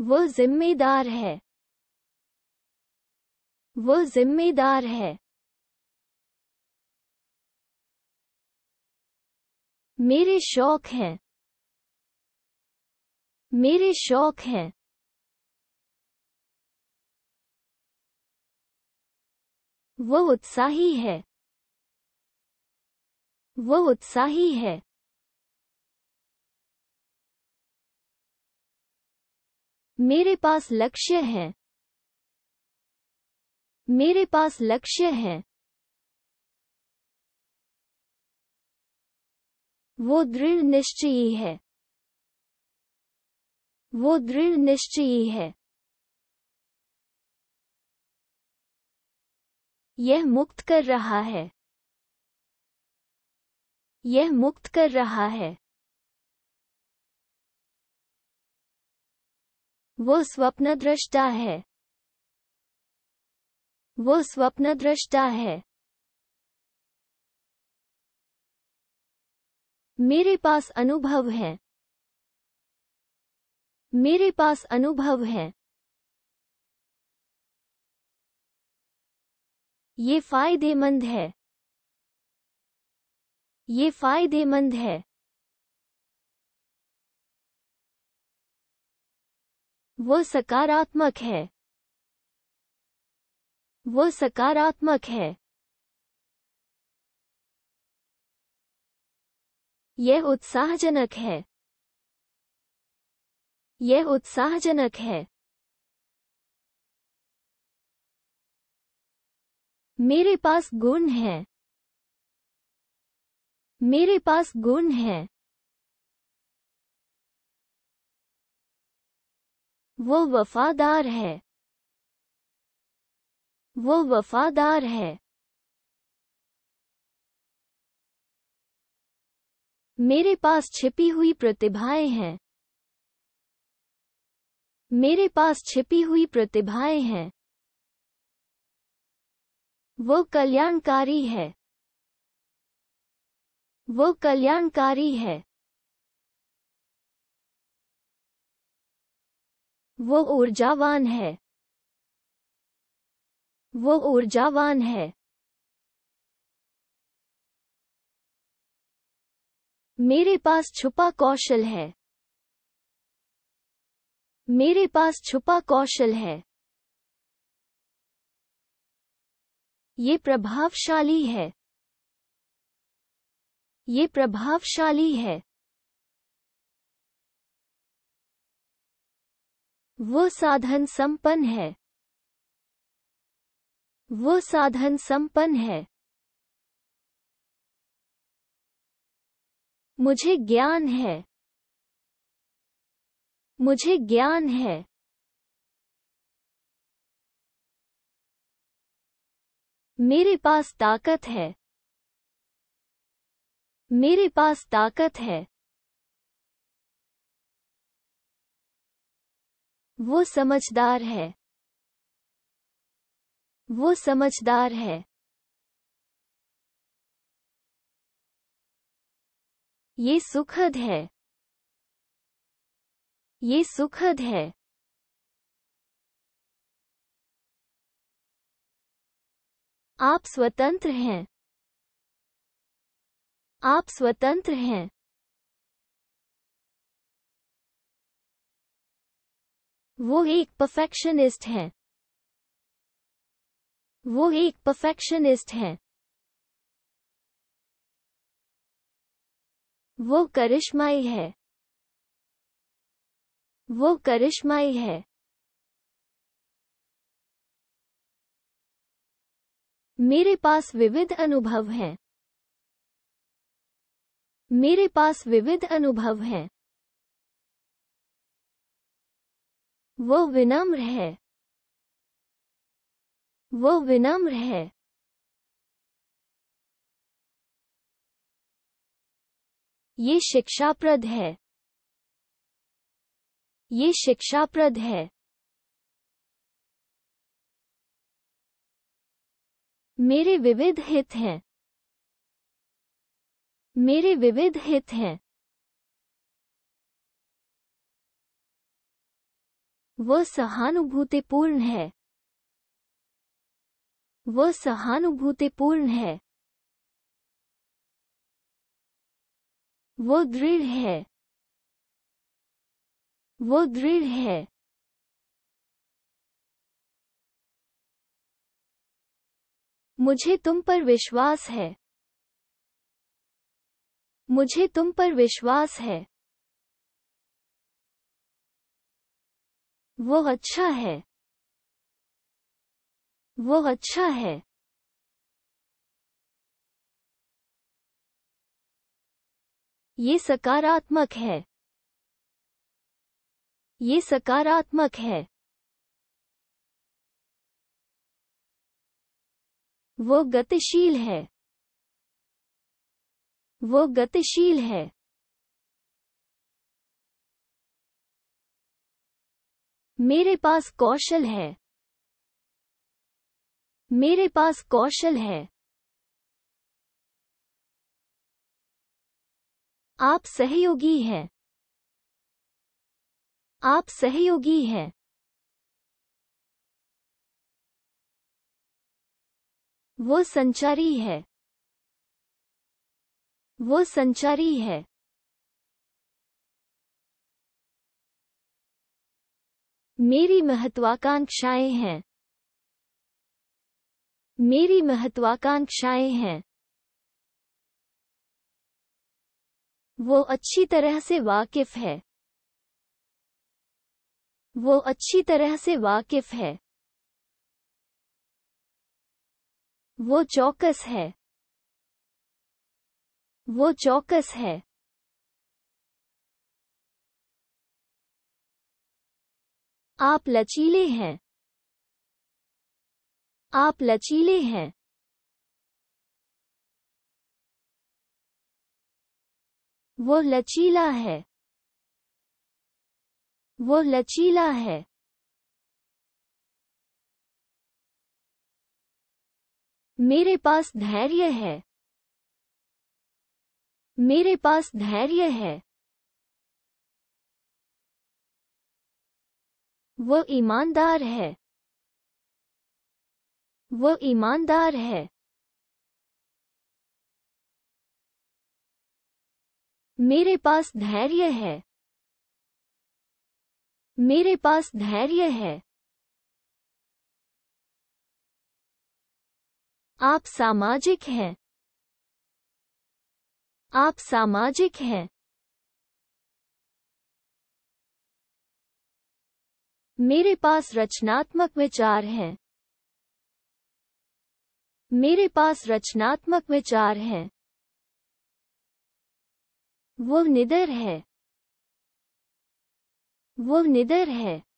वो जिम्मेदार है वो जिम्मेदार है मेरे शौक हैं मेरे शौक हैं वो उत्साही है वो उत्साही है मेरे पास लक्ष्य है मेरे पास लक्ष्य है वो दृढ़ निश्चयी है वो दृढ़ निश्चयी है यह मुक्त कर रहा है यह मुक्त कर रहा है वो स्वप्न दृष्टा है वो स्वप्न दृष्टा है मेरे पास अनुभव है मेरे पास अनुभव है ये फायदेमंद है ये फायदेमंद है वो सकारात्मक है वो सकारात्मक है यह उत्साहजनक है यह उत्साहजनक है मेरे पास गुण है मेरे पास गुण है वो वफादार है वो वफादार है मेरे पास छिपी हुई प्रतिभाएं हैं मेरे पास छिपी हुई प्रतिभाएं हैं वो कल्याणकारी है वो कल्याणकारी है वो ऊर्जावान है वो ऊर्जावान है मेरे पास छुपा कौशल है मेरे पास छुपा कौशल है ये प्रभावशाली है ये प्रभावशाली है वो साधन संपन्न है वो साधन संपन्न है मुझे ज्ञान है मुझे ज्ञान है मेरे पास ताकत है मेरे पास ताकत है वो समझदार है वो समझदार है ये सुखद है ये सुखद है आप स्वतंत्र हैं आप स्वतंत्र हैं वो एक परफेक्शनिस्ट है वो एक परफेक्शनिस्ट है वो करिश्माई है वो करिश्माई है मेरे पास विविध अनुभव हैं मेरे पास विविध अनुभव हैं वो विनम्र है वो विनम्र है ये शिक्षाप्रद है ये शिक्षाप्रद है मेरे विविध हित हैं मेरे विविध हित हैं वह सहानुभूतिपूर्ण है वह सहानुभूतिपूर्ण है वो दृढ़ है वो दृढ़ है मुझे तुम पर विश्वास है मुझे तुम पर विश्वास है वो अच्छा है वो अच्छा है ये सकारात्मक है ये सकारात्मक है वो गतिशील है वो गतिशील है मेरे पास कौशल है मेरे पास कौशल है आप सहयोगी हैं आप सहयोगी हैं वो संचारी है वो संचारी है मेरी महत्वाकांक्षाएं हैं मेरी महत्वाकांक्षाएं हैं वो अच्छी तरह से वाकिफ है वो अच्छी तरह से वाकिफ है वो चौकस है वो चौकस है आप लचीले हैं आप लचीले हैं वो लचीला है वो लचीला है मेरे पास धैर्य है मेरे पास धैर्य है वो ईमानदार है वो ईमानदार है मेरे पास धैर्य है मेरे पास धैर्य है आप सामाजिक हैं आप सामाजिक हैं मेरे पास रचनात्मक विचार हैं मेरे पास रचनात्मक विचार हैं वो निडर है वो निडर है